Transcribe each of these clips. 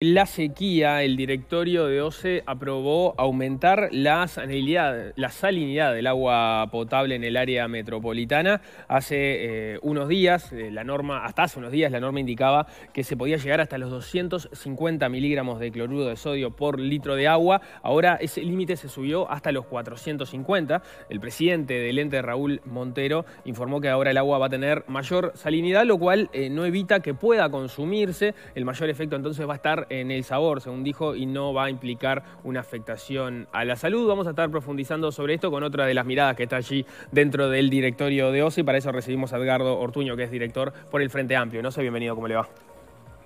La sequía, el directorio de OCE aprobó aumentar la salinidad, la salinidad del agua potable en el área metropolitana. Hace eh, unos días, eh, la norma, hasta hace unos días, la norma indicaba que se podía llegar hasta los 250 miligramos de cloruro de sodio por litro de agua. Ahora ese límite se subió hasta los 450. El presidente del ente, Raúl Montero, informó que ahora el agua va a tener mayor salinidad, lo cual eh, no evita que pueda consumirse. El mayor efecto entonces va a estar en el sabor, según dijo, y no va a implicar una afectación a la salud. Vamos a estar profundizando sobre esto con otra de las miradas que está allí dentro del directorio de OSI. Para eso recibimos a Edgardo Ortuño, que es director por el Frente Amplio. No sé, bienvenido, ¿cómo le va?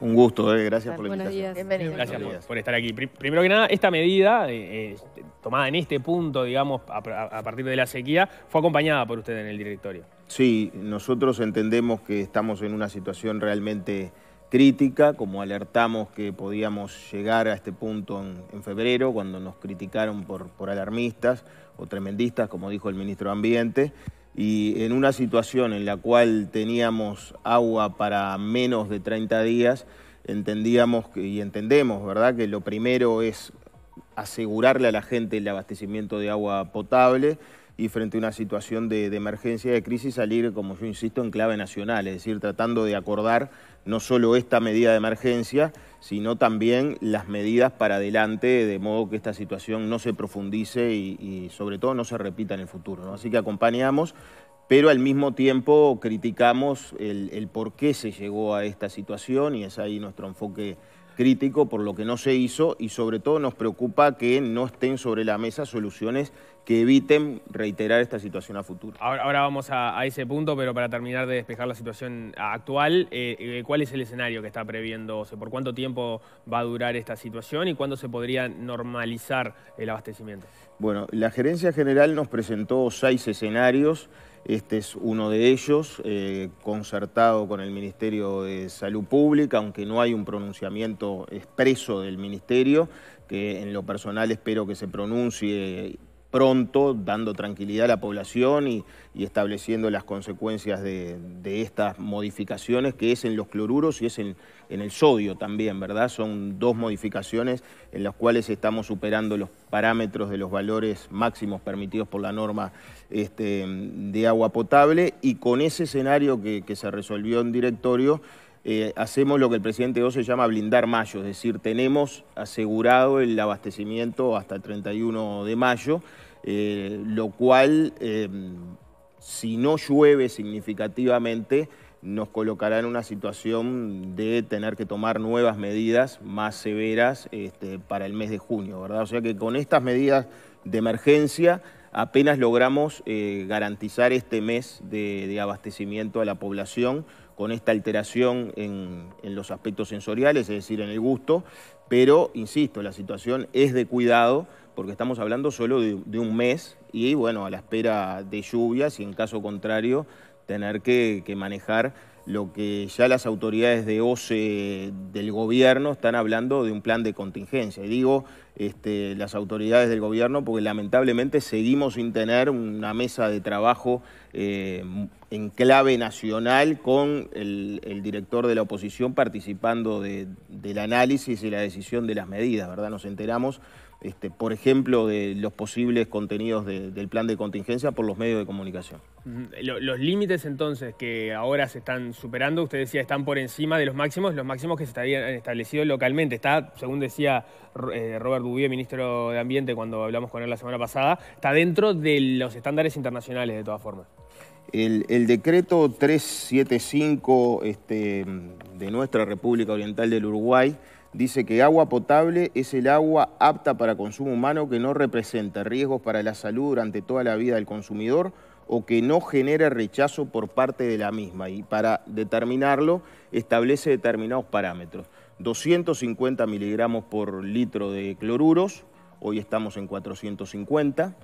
Un gusto, eh, gracias por la invitación. Bienvenido. Gracias por, estar aquí. Primero que nada, esta medida, eh, eh, tomada en este punto, digamos, a, a, partir de la sequía, fue acompañada por usted en el directorio. Sí, nosotros entendemos que estamos en una situación realmente crítica, como alertamos que podíamos llegar a este punto en, febrero, cuando nos criticaron por, por alarmistas o tremendistas, como dijo el ministro de Ambiente y en una situación en la cual teníamos agua para menos de 30 días, entendíamos y entendemos, ¿verdad?, que lo primero es asegurarle a la gente el abastecimiento de agua potable frente a una situación de, emergencia de crisis salir, como yo insisto, en clave nacional, es decir, tratando de acordar no solo esta medida de emergencia, sino también las medidas para adelante, de modo que esta situación no se profundice y, sobre todo no se repita en el futuro. Así que acompañamos, pero al mismo tiempo criticamos el, el por qué se llegó a esta situación y es ahí nuestro enfoque crítico por lo que no se hizo y sobre todo nos preocupa que no estén sobre la mesa soluciones que eviten reiterar esta situación a futuro. Ahora, vamos a, ese punto, pero para terminar de despejar la situación actual, eh, eh, ¿cuál es el escenario que está previendo? ¿Por cuánto tiempo va a durar esta situación y cuándo se podría normalizar el abastecimiento? Bueno, la Gerencia General nos presentó seis escenarios. Este es uno de ellos, eh, concertado con el Ministerio de Salud Pública, aunque no hay un pronunciamiento expreso del Ministerio, que en lo personal espero que se pronuncie pronto, dando tranquilidad a la población y, estableciendo las consecuencias de, estas modificaciones, que es en los cloruros y es en, el sodio también, ¿verdad? Son dos modificaciones en las cuales estamos superando los parámetros de los valores máximos permitidos por la norma este, de agua potable y con ese escenario que, que se resolvió en directorio, eh, hacemos lo que el presidente se llama blindar mayo, es decir, tenemos asegurado el abastecimiento hasta el 31 de mayo, eh, lo cual, em, si no llueve significativamente, nos colocará en una situación de tener que tomar nuevas medidas más severas este, para el mes de junio, ¿verdad? O sea que con estas medidas de emergencia apenas logramos eh, garantizar este mes de abastecimiento a la población con esta alteración en, los aspectos sensoriales, es decir, en el gusto, pero, insisto, la situación es de cuidado porque estamos hablando solo de, un mes y, bueno, a la espera de lluvias y, en caso contrario, tener que manejar lo que ya las autoridades de OCE del gobierno están hablando de un plan de contingencia. Y digo este, las autoridades del gobierno porque lamentablemente seguimos sin tener una mesa de trabajo eh, en clave nacional con el, director de la oposición participando del análisis y la decisión de las medidas, ¿verdad? Nos enteramos este, por ejemplo, de los posibles contenidos del plan de contingencia por los medios de comunicación. Los, límites entonces que ahora se están superando, usted decía, están por encima de los máximos, los máximos que se habían establecido localmente. Está, según decía eh, Robert Dubié, ministro de Ambiente, cuando hablamos con él la semana pasada, está dentro de los estándares internacionales de todas formas. El, decreto 375 este, de nuestra República Oriental del Uruguay dice que agua potable es el agua apta para consumo humano que no representa riesgos para la salud durante toda la vida del consumidor o que no genera rechazo por parte de la misma. Y para determinarlo, establece determinados parámetros. 250 miligramos por litro de cloruros, hoy estamos en 450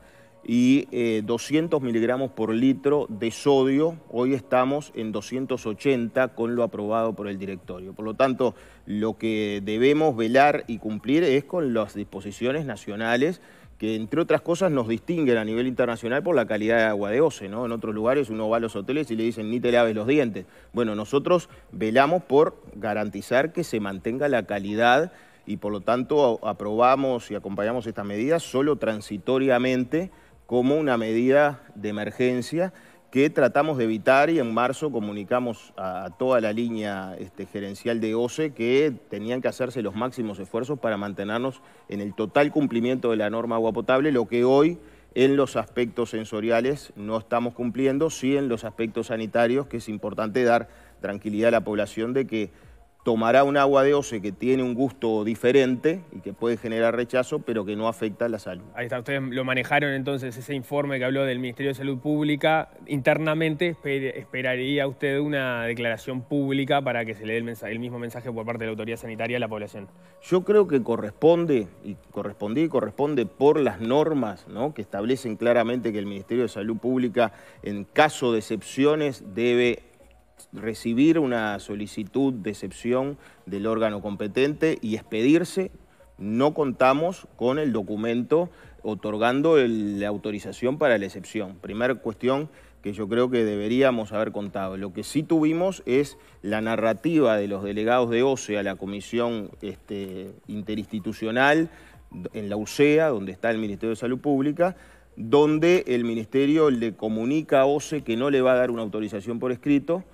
y 200 eh, miligramos por litro de sodio. Hoy estamos en 280 con lo aprobado por el directorio. Por lo tanto, lo que debemos velar y cumplir es con las disposiciones nacionales que entre otras cosas nos distinguen a nivel internacional por la calidad de agua de OCE, En otros lugares uno va a los hoteles y le dicen ni te laves los dientes. Bueno, nosotros velamos por garantizar que se mantenga la calidad y por lo tanto aprobamos y acompañamos estas medidas solo transitoriamente como una medida de emergencia que tratamos de evitar y en marzo comunicamos a, toda la línea este, gerencial de OCE que tenían que hacerse los máximos esfuerzos para mantenernos en el total cumplimiento de la norma agua potable, lo que hoy en los aspectos sensoriales no estamos cumpliendo, sí en los aspectos sanitarios, que es importante dar tranquilidad a la población de que tomará un agua de oce que tiene un gusto diferente y que puede generar rechazo, pero que no afecta a la salud. Ahí está, ustedes lo manejaron entonces, ese informe que habló del Ministerio de Salud Pública. Internamente esperaría usted una declaración pública para que se le dé el, mismo mensaje por parte de la autoridad sanitaria a la población. Yo creo que corresponde, y correspondía y corresponde por las normas que establecen claramente que el Ministerio de Salud Pública en caso de excepciones debe recibir una solicitud de excepción del órgano competente y expedirse, no contamos con el documento otorgando la autorización para la excepción. Primera cuestión que yo creo que deberíamos haber contado. Lo que sí tuvimos es la narrativa de los delegados de OCE a la comisión este, interinstitucional en la UCEA, donde está el Ministerio de Salud Pública, donde el Ministerio le comunica a OCE que no le va a dar una autorización por escrito,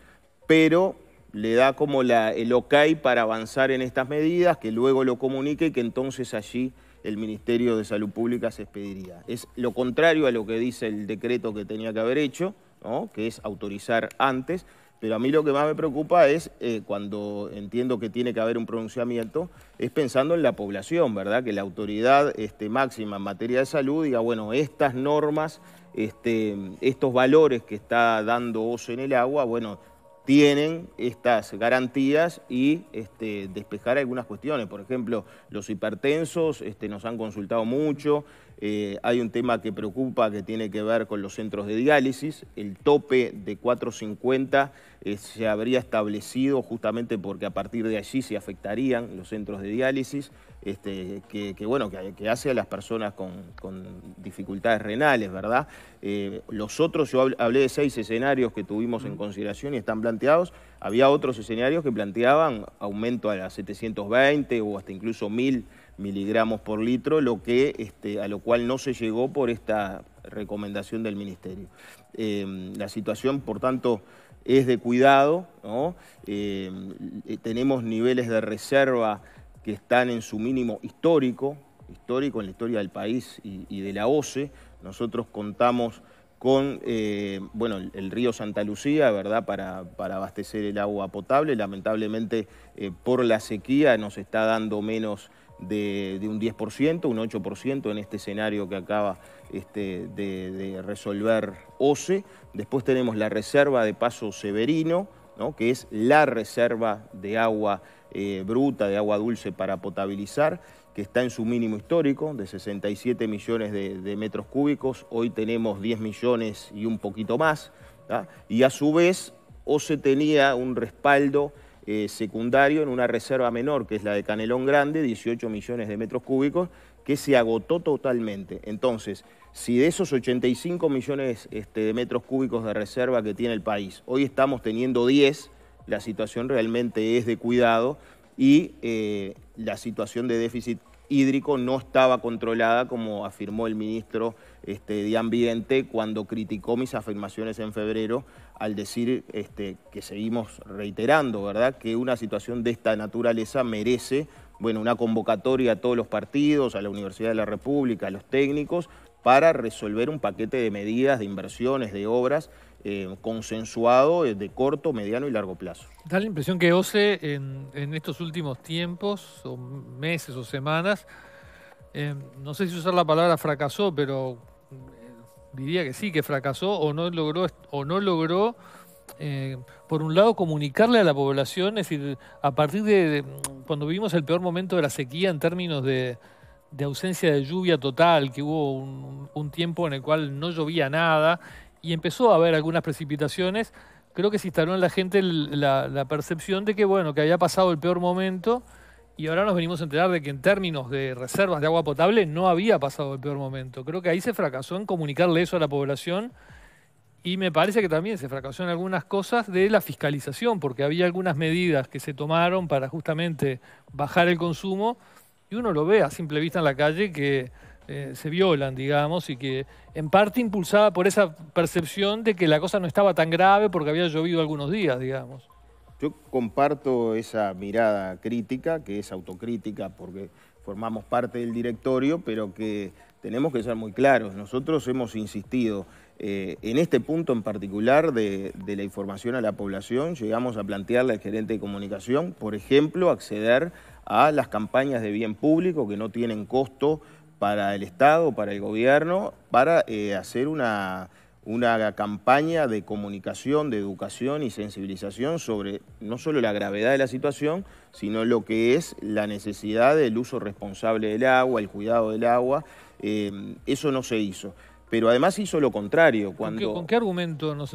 pero le da como el ok para avanzar en estas medidas, que luego lo comunique y que entonces allí el Ministerio de Salud Pública se expediría. Es lo contrario a lo que dice el decreto que tenía que haber hecho, ¿no? que es autorizar antes, pero a mí lo que más me preocupa es, eh, cuando entiendo que tiene que haber un pronunciamiento, es pensando en la población, ¿verdad? Que la autoridad este, máxima en materia de salud diga, bueno, estas normas, este, estos valores que está dando Ose en el agua, bueno, tienen estas garantías y este, despejar algunas cuestiones. Por ejemplo, los hipertensos este, nos han consultado mucho. Eh, hay un tema que preocupa que tiene que ver con los centros de diálisis. El tope de 450 eh, se habría establecido justamente porque a partir de allí se afectarían los centros de diálisis. Este, que, bueno, que, hace a las personas con, dificultades renales, ¿verdad? Eh, los otros, yo hablé de seis escenarios que tuvimos en consideración y están planteados. Había otros escenarios que planteaban aumento a las 720 o hasta incluso 1000 miligramos por litro, lo que, este, a lo cual no se llegó por esta recomendación del Ministerio. Eh, la situación, por tanto, es de cuidado, eh, tenemos niveles de reserva que están en su mínimo histórico, histórico en la historia del país y, de la OCE. Nosotros contamos con eh, bueno, el, río Santa Lucía, ¿verdad? Para, abastecer el agua potable. Lamentablemente, eh, por la sequía nos está dando menos de, un 10%, un 8% en este escenario que acaba este, de, resolver OCE. Después tenemos la reserva de Paso Severino, ¿no? que es la reserva de agua eh, bruta de agua dulce para potabilizar, que está en su mínimo histórico de 67 millones de, metros cúbicos, hoy tenemos 10 millones y un poquito más, y a su vez o se tenía un respaldo eh, secundario en una reserva menor, que es la de Canelón Grande, 18 millones de metros cúbicos, que se agotó totalmente. Entonces, si de esos 85 millones este, de metros cúbicos de reserva que tiene el país, hoy estamos teniendo 10, la situación realmente es de cuidado y eh, la situación de déficit hídrico no estaba controlada, como afirmó el ministro este, de Ambiente cuando criticó mis afirmaciones en febrero al decir este, que seguimos reiterando, ¿verdad?, que una situación de esta naturaleza merece, bueno, una convocatoria a todos los partidos, a la Universidad de la República, a los técnicos, para resolver un paquete de medidas, de inversiones, de obras eh, consensuado eh, de corto, mediano y largo plazo. Da la impresión que OCE en, estos últimos tiempos, o meses o semanas, em, no sé si usar la palabra fracasó, pero eh, diría que sí, que fracasó o no logró, o no logró por un lado, comunicarle a la población, es decir, a partir de, cuando vivimos el peor momento de la sequía en términos de, ausencia de lluvia total, que hubo un, tiempo en el cual no llovía nada y empezó a haber algunas precipitaciones, creo que se instaló en la gente la, percepción de que, bueno, que había pasado el peor momento y ahora nos venimos a enterar de que en términos de reservas de agua potable no había pasado el peor momento. Creo que ahí se fracasó en comunicarle eso a la población y me parece que también se fracasó en algunas cosas de la fiscalización, porque había algunas medidas que se tomaron para justamente bajar el consumo y uno lo ve a simple vista en la calle que eh, se violan, digamos, y que en parte impulsada por esa percepción de que la cosa no estaba tan grave porque había llovido algunos días, digamos. Yo comparto esa mirada crítica, que es autocrítica porque formamos parte del directorio, pero que tenemos que ser muy claros. Nosotros hemos insistido eh, en este punto en particular de, de, la información a la población. Llegamos a plantearle al gerente de comunicación, por ejemplo, acceder a las campañas de bien público que no tienen costo para el Estado, para el gobierno, para eh, hacer una, campaña de comunicación, de educación y sensibilización sobre no solo la gravedad de la situación, sino lo que es la necesidad del uso responsable del agua, el cuidado del agua. Eh, eso no se hizo pero además hizo lo contrario. Cuando... ¿Con, qué, argumento no,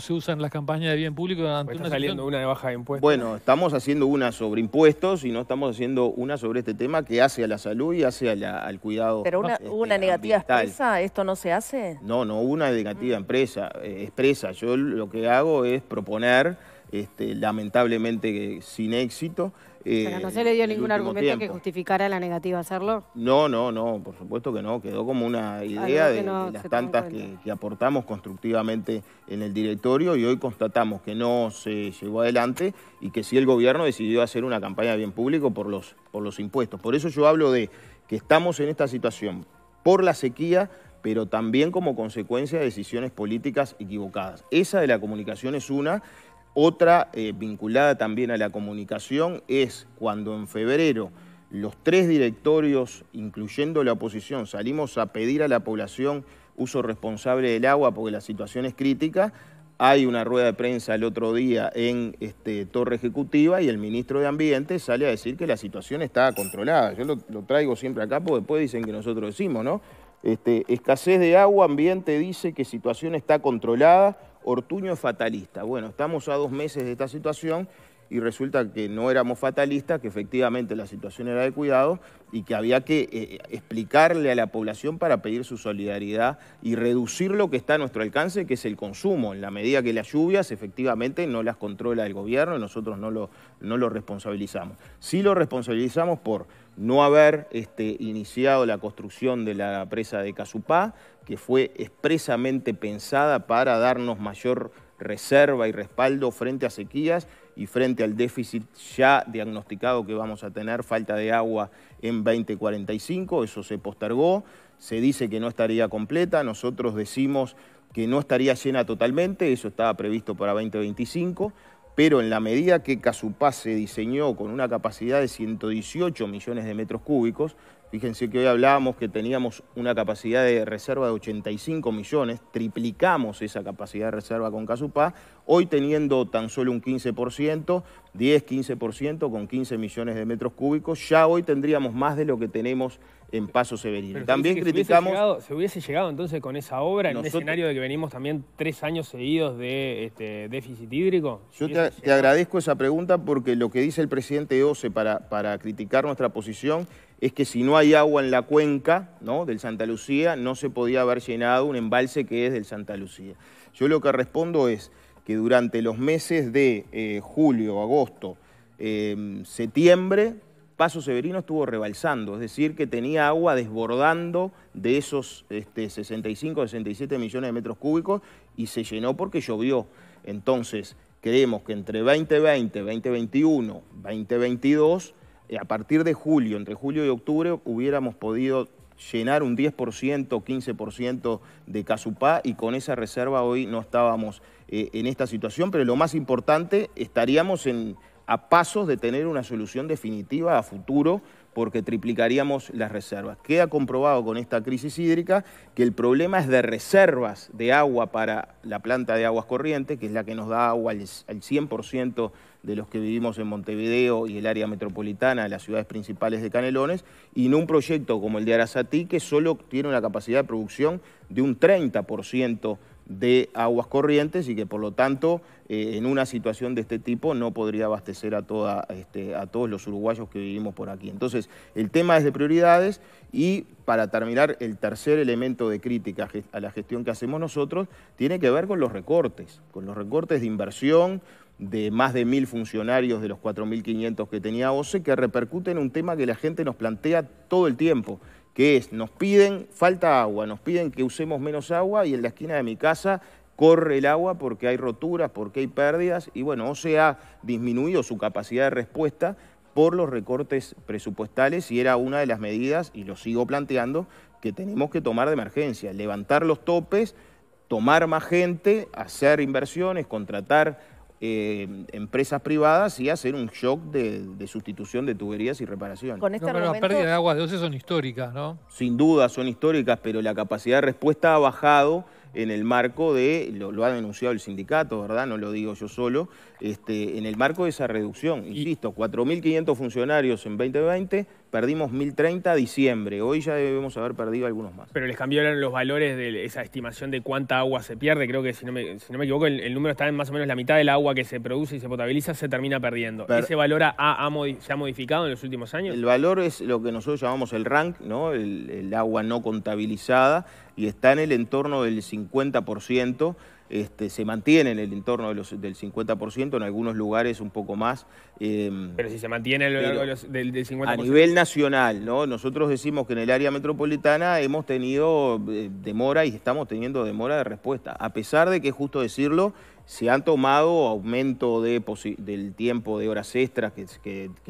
se usan las campañas de bien público saliendo una de baja de impuestos? Bueno, estamos haciendo una sobre impuestos y no estamos haciendo una sobre este tema que hace a la salud y hace al cuidado. ¿Pero una, este, una negativa expresa? ¿Esto no se hace? No, no, una negativa mm. empresa, eh, expresa. Yo lo que hago es proponer, este, lamentablemente sin éxito, eh, no se le dio ningún argumento que justificara la negativa a hacerlo. No, no, no, por supuesto que no. Quedó como una idea de, las tantas que, aportamos constructivamente en el directorio y hoy constatamos que no se llevó adelante y que sí el gobierno decidió hacer una campaña de bien público por los, por los impuestos. Por eso yo hablo de que estamos en esta situación por la sequía pero también como consecuencia de decisiones políticas equivocadas. Esa de la comunicación es una otra eh, vinculada también a la comunicación es cuando en febrero los tres directorios, incluyendo la oposición, salimos a pedir a la población uso responsable del agua porque la situación es crítica. Hay una rueda de prensa el otro día en este, Torre Ejecutiva y el ministro de Ambiente sale a decir que la situación está controlada. Yo lo, traigo siempre acá porque después dicen que nosotros decimos, ¿no? Este, escasez de agua, ambiente dice que situación está controlada Ortuño es fatalista. Bueno, estamos a dos meses de esta situación y resulta que no éramos fatalistas, que efectivamente la situación era de cuidado y que había que eh, explicarle a la población para pedir su solidaridad y reducir lo que está a nuestro alcance, que es el consumo, en la medida que las lluvias efectivamente no las controla el gobierno, y nosotros no lo, no lo responsabilizamos. Sí lo responsabilizamos por no haber este, iniciado la construcción de la presa de Casupá, que fue expresamente pensada para darnos mayor reserva y respaldo frente a sequías y frente al déficit ya diagnosticado que vamos a tener, falta de agua en 2045, eso se postergó, se dice que no estaría completa, nosotros decimos que no estaría llena totalmente, eso estaba previsto para 2025, pero en la medida que Casupá se diseñó con una capacidad de 118 millones de metros cúbicos, fíjense que hoy hablábamos que teníamos una capacidad de reserva de 85 millones, triplicamos esa capacidad de reserva con Casupá, hoy teniendo tan solo un 15%, 10, 15% con 15 millones de metros cúbicos. Ya hoy tendríamos más de lo que tenemos en Paso Severino. También se criticamos... llegado, se hubiese llegado entonces con esa obra en un escenario de que venimos también tres años seguidos de este, déficit hídrico. Yo te, agradezco esa pregunta porque lo que dice el presidente Oce para, para criticar nuestra posición es que si no hay agua en la cuenca ¿no? del Santa Lucía, no se podía haber llenado un embalse que es del Santa Lucía. Yo lo que respondo es que durante los meses de eh, julio, agosto, eh, septiembre, Paso Severino estuvo rebalsando, es decir, que tenía agua desbordando de esos este, 65, 67 millones de metros cúbicos y se llenó porque llovió. Entonces, creemos que entre 2020, 2021, 2022, a partir de julio, entre julio y octubre, hubiéramos podido llenar un 10%, 15% de Casupá y con esa reserva hoy no estábamos eh, en esta situación, pero lo más importante, estaríamos a pasos de tener una solución definitiva a futuro porque triplicaríamos las reservas. Queda comprobado con esta crisis hídrica que el problema es de reservas de agua para la planta de aguas corrientes, que es la que nos da agua al, 100% de los que vivimos en Montevideo y el área metropolitana, las ciudades principales de Canelones, y en un proyecto como el de Arasatí, que solo tiene una capacidad de producción de un 30% de aguas corrientes y que por lo tanto eh, en una situación de este tipo no podría abastecer a, toda, este, a todos los uruguayos que vivimos por aquí. Entonces, el tema es de prioridades y para terminar, el tercer elemento de crítica a la gestión que hacemos nosotros tiene que ver con los recortes, con los recortes de inversión, de más de mil funcionarios de los 4.500 que tenía OCE, que repercuten en un tema que la gente nos plantea todo el tiempo que es, nos piden, falta agua, nos piden que usemos menos agua y en la esquina de mi casa corre el agua porque hay roturas, porque hay pérdidas y bueno, o se ha disminuido su capacidad de respuesta por los recortes presupuestales y era una de las medidas, y lo sigo planteando, que tenemos que tomar de emergencia, levantar los topes, tomar más gente, hacer inversiones, contratar Em, empresas privadas y hacer un shock de, sustitución de tuberías y reparaciones. Este pero las pérdidas de aguas de dulces son históricas, ¿no? Sin duda son históricas, pero la capacidad de respuesta ha bajado en el marco de, lo, ha denunciado el sindicato, ¿verdad? No lo digo yo solo, este, en el marco de esa reducción, insisto, 4.500 funcionarios en 2020, Perdimos 1030 a diciembre, hoy ya debemos haber perdido algunos más. Pero les cambiaron los valores de esa estimación de cuánta agua se pierde, creo que si no me, si no me equivoco el, número está en más o menos la mitad del agua que se produce y se potabiliza se termina perdiendo. ¿Ese valor se ha modificado en los últimos años? El valor es lo que nosotros llamamos el rank, ¿no? el, el agua no contabilizada y está en el entorno del 50%. Este, se mantiene en el entorno del 50%, en algunos lugares un poco más. Em, pero si se mantiene del, 50%. A nivel nacional, ¿no? Nosotros decimos que en el área metropolitana hemos tenido eh, demora y estamos teniendo demora de respuesta, a pesar de que, justo decirlo, se han tomado aumento del tiempo de horas extras que,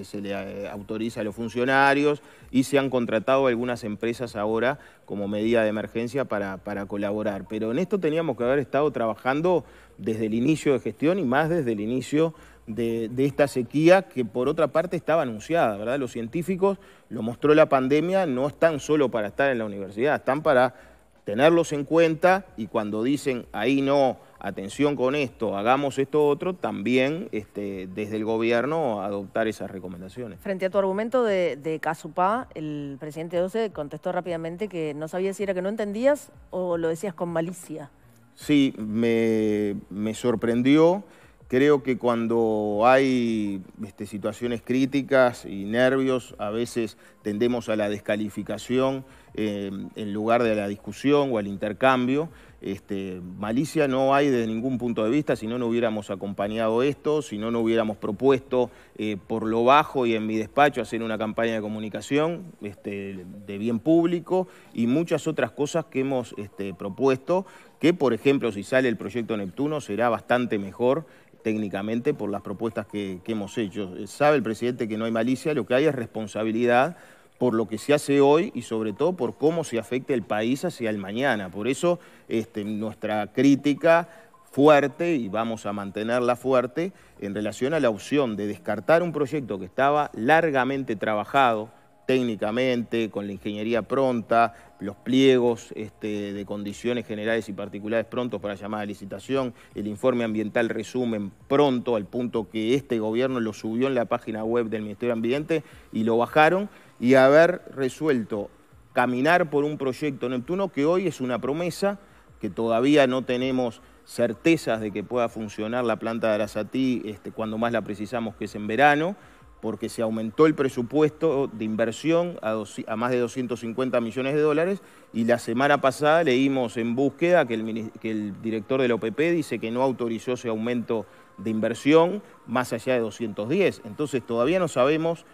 se le eh, autoriza a los funcionarios y se han contratado algunas empresas ahora como medida de emergencia para, colaborar. Pero en esto teníamos que haber estado trabajando desde el inicio de gestión y más desde el inicio de, de, esta sequía que por otra parte estaba anunciada, ¿verdad? Los científicos, lo mostró la pandemia, no están solo para estar en la universidad, están para tenerlos en cuenta y cuando dicen ahí no, atención con esto, hagamos esto otro, también este, desde el gobierno adoptar esas recomendaciones. Frente a tu argumento de, Casupá, el presidente 12 e contestó rápidamente que no sabía si era que no entendías o lo decías con malicia. Sí, me, sorprendió. Creo que cuando hay este, situaciones críticas y nervios, a veces tendemos a la descalificación eh, en lugar de la discusión o al intercambio. Este, malicia no hay desde ningún punto de vista, si no, no hubiéramos acompañado esto, si no, no hubiéramos propuesto eh, por lo bajo y en mi despacho hacer una campaña de comunicación este, de bien público y muchas otras cosas que hemos este, propuesto, que por ejemplo si sale el proyecto Neptuno será bastante mejor técnicamente por las propuestas que hemos hecho. Eh, sabe el presidente que no hay malicia, lo que hay es responsabilidad por lo que se hace hoy y sobre todo por cómo se afecta el país hacia el mañana. Por eso este, nuestra crítica fuerte, y vamos a mantenerla fuerte, en relación a la opción de descartar un proyecto que estaba largamente trabajado técnicamente, con la ingeniería pronta, los pliegos este, de condiciones generales y particulares prontos para llamada a licitación, el informe ambiental resumen pronto, al punto que este gobierno lo subió en la página web del Ministerio de Ambiente y lo bajaron, y haber resuelto caminar por un proyecto Neptuno que hoy es una promesa, que todavía no tenemos certezas de que pueda funcionar la planta de Arasatí este, cuando más la precisamos, que es en verano, porque se aumentó el presupuesto de inversión a, más de 250 millones de dólares y la semana pasada leímos en búsqueda que el, que el director de la OPP dice que no autorizó ese aumento de inversión más allá de 210. Entonces todavía no sabemos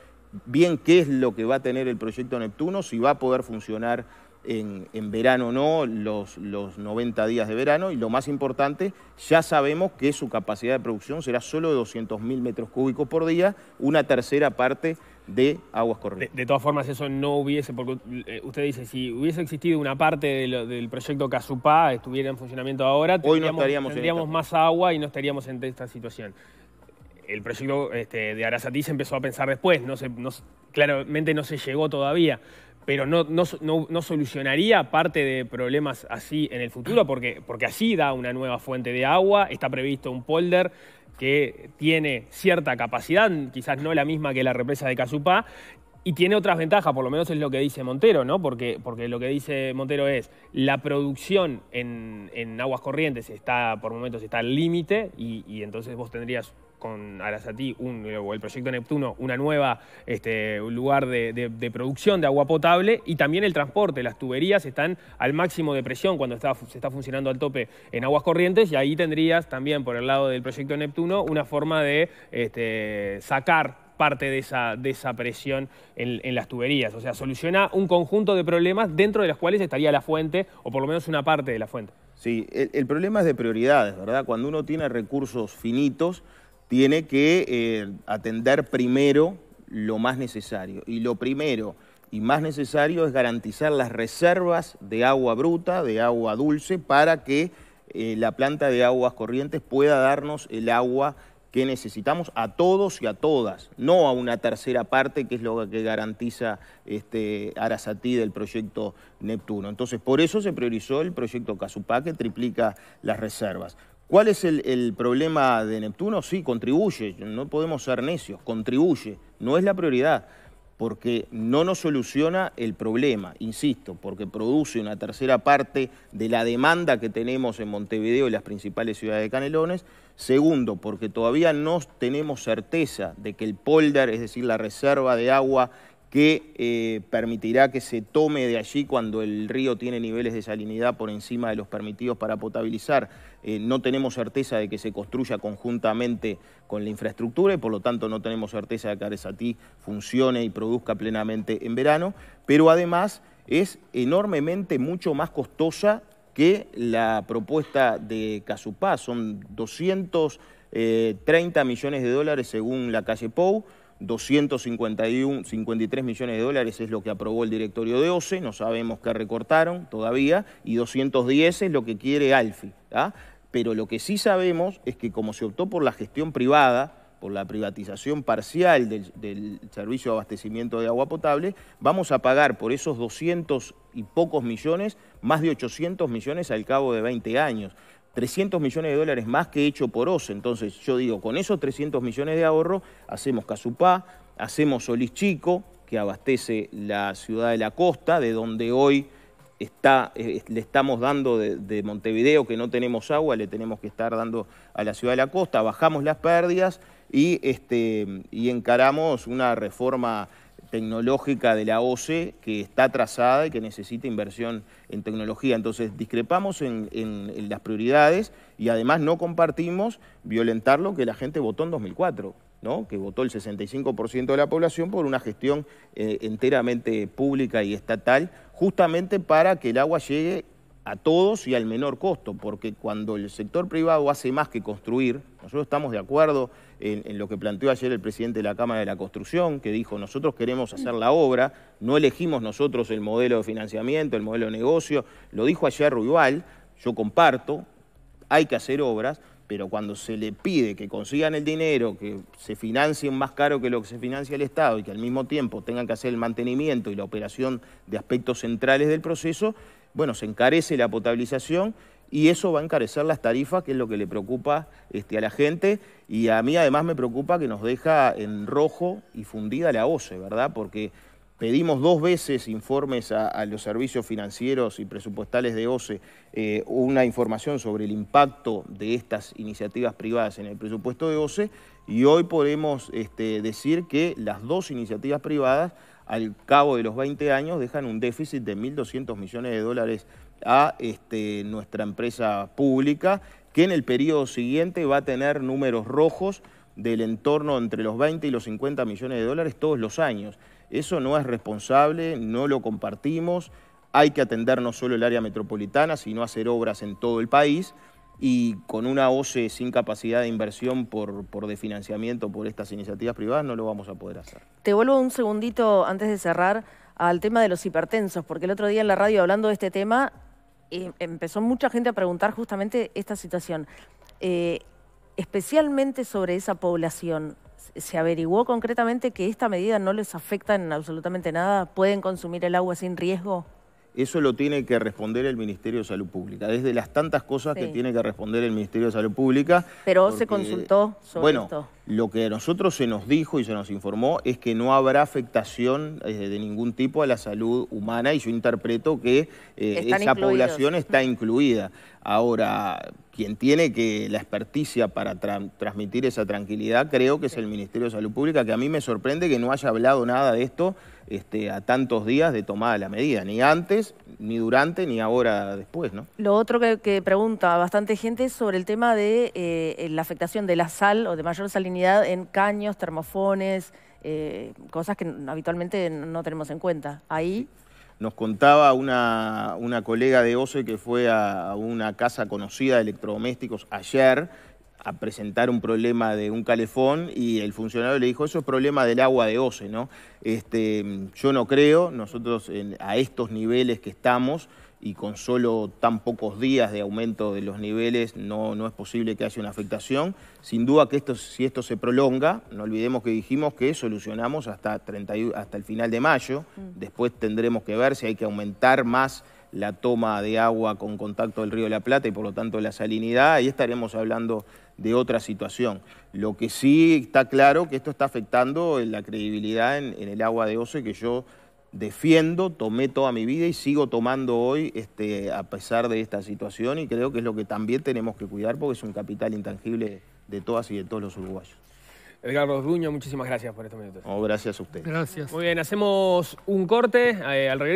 bien qué es lo que va a tener el proyecto Neptuno, si va a poder funcionar en, verano o no los, los 90 días de verano y lo más importante, ya sabemos que su capacidad de producción será solo de 200.000 metros cúbicos por día, una tercera parte de aguas corrientes. De, todas formas, eso no hubiese, porque eh, usted dice, si hubiese existido una parte del proyecto Casupá, estuviera en funcionamiento ahora, Hoy estaríamos tendríamos más agua y no estaríamos en esta situación el proyecto este, de Arazatí se empezó a pensar después, no claramente no se llegó todavía, pero no, solucionaría parte de problemas así en el futuro, porque, porque así da una nueva fuente de agua, está previsto un polder que tiene cierta capacidad, quizás no la misma que la represa de Casupá, y tiene otras ventajas, por lo menos es lo que dice Montero, ¿no? Porque, lo que dice Montero es la producción en, aguas corrientes está, por momentos está al límite y entonces vos tendrías con Arasatí o el proyecto Neptuno, una nueva este, lugar de, producción de agua potable y también el transporte. Las tuberías están al máximo de presión cuando se está funcionando al tope en aguas corrientes y ahí tendrías también por el lado del proyecto Neptuno una forma de este, sacar parte de esa, presión en, las tuberías. O sea, soluciona un conjunto de problemas dentro de los cuales estaría la fuente, o por lo menos una parte de la fuente. Sí, el, el problema es de prioridades, ¿verdad? Cuando uno tiene recursos finitos, tiene que eh, atender primero lo más necesario. Y lo primero y más necesario es garantizar las reservas de agua bruta, de agua dulce, para que eh, la planta de aguas corrientes pueda darnos el agua que necesitamos a todos y a todas, no a una tercera parte que es lo que garantiza este, Arasatí del proyecto Neptuno. Entonces, por eso se priorizó el proyecto Casupá, que triplica las reservas. ¿Cuál es el, problema de Neptuno? Sí, contribuye, no podemos ser necios, contribuye, no es la prioridad, porque no nos soluciona el problema, insisto, porque produce una tercera parte de la demanda que tenemos en Montevideo y las principales ciudades de Canelones. Segundo, porque todavía no tenemos certeza de que el polder, es decir, la reserva de agua que eh, permitirá que se tome de allí cuando el río tiene niveles de salinidad por encima de los permitidos para potabilizar. Eh, no tenemos certeza de que se construya conjuntamente con la infraestructura y por lo tanto no tenemos certeza de que Aresatí funcione y produzca plenamente en verano, pero además es enormemente mucho más costosa que la propuesta de Casupá, son 230 eh, millones de dólares según la calle POU, 251, millones de dólares es lo que aprobó el directorio de OCE, no sabemos qué recortaron todavía, y 210 es lo que quiere Alfi. ¿ah? Pero lo que sí sabemos es que como se optó por la gestión privada, por la privatización parcial del, del, servicio de abastecimiento de agua potable, vamos a pagar por esos 200 y pocos millones, más de 800 millones al cabo de 20 años. 300 millones de dólares más que hecho por OSE. Entonces, yo digo, con esos 300 millones de ahorro hacemos Casupá, hacemos Solís Chico, que abastece la ciudad de la costa, de donde hoy está, eh, le estamos dando de, Montevideo, que no tenemos agua, le tenemos que estar dando a la ciudad de la costa, bajamos las pérdidas y, este, y encaramos una reforma tecnológica de la OCE que está trazada y que necesita inversión en tecnología. Entonces discrepamos en, las prioridades y además no compartimos violentar lo que la gente votó en 2004, ¿no? que votó el 65% de la población por una gestión eh, enteramente pública y estatal, justamente para que el agua llegue a todos y al menor costo, porque cuando el sector privado hace más que construir, nosotros estamos de acuerdo en, lo que planteó ayer el presidente de la Cámara de la Construcción, que dijo, nosotros queremos hacer la obra, no elegimos nosotros el modelo de financiamiento, el modelo de negocio, lo dijo ayer Ruibal, yo comparto, hay que hacer obras, pero cuando se le pide que consigan el dinero, que se financien más caro que lo que se financia el Estado y que al mismo tiempo tengan que hacer el mantenimiento y la operación de aspectos centrales del proceso, bueno, se encarece la potabilización y eso va a encarecer las tarifas, que es lo que le preocupa este, a la gente. Y a mí además me preocupa que nos deja en rojo y fundida la OCE, ¿verdad? Porque pedimos dos veces informes a, los servicios financieros y presupuestales de OCE, eh, una información sobre el impacto de estas iniciativas privadas en el presupuesto de OCE, y hoy podemos este, decir que las dos iniciativas privadas al cabo de los 20 años dejan un déficit de 1.200 millones de dólares a este, nuestra empresa pública, que en el periodo siguiente va a tener números rojos del entorno entre los 20 y los 50 millones de dólares todos los años. Eso no es responsable, no lo compartimos, hay que atender no solo el área metropolitana, sino hacer obras en todo el país y con una OCE sin capacidad de inversión por, por definanciamiento por estas iniciativas privadas no lo vamos a poder hacer. Te vuelvo un segundito antes de cerrar al tema de los hipertensos, porque el otro día en la radio hablando de este tema eh, empezó mucha gente a preguntar justamente esta situación. Eh, especialmente sobre esa población, se averiguó concretamente que esta medida no les afecta en absolutamente nada, pueden consumir el agua sin riesgo. Eso lo tiene que responder el Ministerio de Salud Pública, desde las tantas cosas que tiene que responder el Ministerio de Salud Pública. Pero se consultó sobre bueno, Lo que a nosotros se nos dijo y se nos informó es que no habrá afectación eh, de ningún tipo a la salud humana y yo interpreto que eh, esa población está incluida. Ahora, quien tiene que la experticia para transmitir esa tranquilidad creo que es el Ministerio de Salud Pública, que a mí me sorprende que no haya hablado nada de esto este, a tantos días de tomada la medida, ni antes, ni durante, ni ahora después. ¿no? Lo otro que, pregunta bastante gente es sobre el tema de eh, la afectación de la sal o de mayor salinidad en caños, termofones, eh, cosas que habitualmente no tenemos en cuenta. Ahí... Nos contaba una, colega de OCE que fue a, una casa conocida de electrodomésticos ayer a presentar un problema de un calefón y el funcionario le dijo, eso es problema del agua de Ose ¿no? Este, yo no creo, nosotros a estos niveles que estamos, y con solo tan pocos días de aumento de los niveles no, no es posible que haya una afectación. Sin duda que esto, si esto se prolonga, no olvidemos que dijimos que solucionamos hasta, hasta el final de mayo, mm. después tendremos que ver si hay que aumentar más la toma de agua con contacto del río la Plata y por lo tanto la salinidad, ahí estaremos hablando de otra situación. Lo que sí está claro que esto está afectando la credibilidad en, el agua de Ose que yo defiendo, tomé toda mi vida y sigo tomando hoy este, a pesar de esta situación y creo que es lo que también tenemos que cuidar porque es un capital intangible de todas y de todos los uruguayos. Edgar Orduño, muchísimas gracias por estos minutos. gracias a usted. Gracias. Muy bien, hacemos un corte eh, al regreso.